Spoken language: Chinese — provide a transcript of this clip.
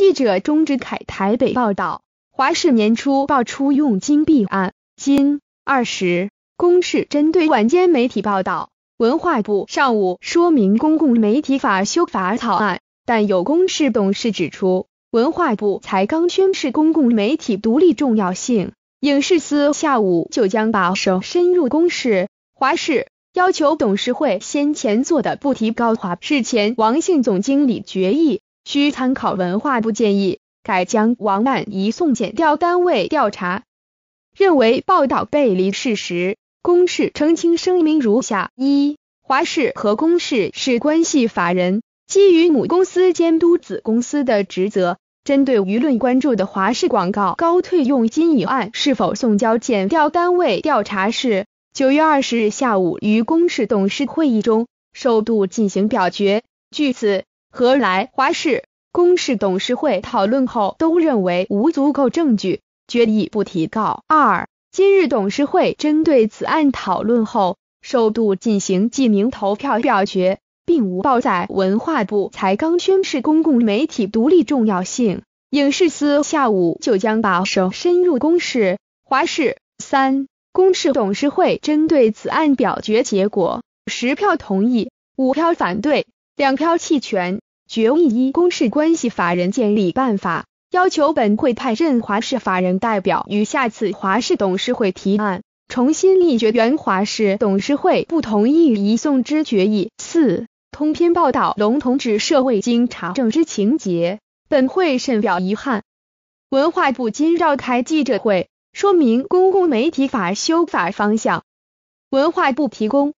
记者钟志凯台北报道，华视年初爆出用金币案，今二十公示。针对晚间媒体报道，文化部上午说明公共媒体法修法草案，但有公示董事指出，文化部才刚宣示公共媒体独立重要性，影视司下午就将把手深入公示。华视要求董事会先前做的不提高华事前王姓总经理决议。需参考文化部建议，改将王曼移送检调单位调查。认为报道背离事实，公示澄清声明如下：一、华视和公示是关系法人，基于母公司监督子公司的职责。针对舆论关注的华视广告高退佣金一案，是否送交检调单位调查，是九月二十日下午于公示董事会议中首度进行表决。据此。何来华氏公示董事会讨论后，都认为无足够证据，决议不提告。二、今日董事会针对此案讨论后，首度进行记名投票表决，并无报载。文化部才刚宣示公共媒体独立重要性，影视司下午就将把手深入公示华氏。三、公示董事会针对此案表决结果，十票同意，五票反对。两票弃权，决议一：公示关系法人建立办法，要求本会派任华氏法人代表；与下次华氏董事会提案重新立决。原华氏董事会不同意移送之决议。四、通篇报道龙同志社会经查证之情节，本会深表遗憾。文化部今召开记者会，说明公共媒体法修法方向。文化部提供。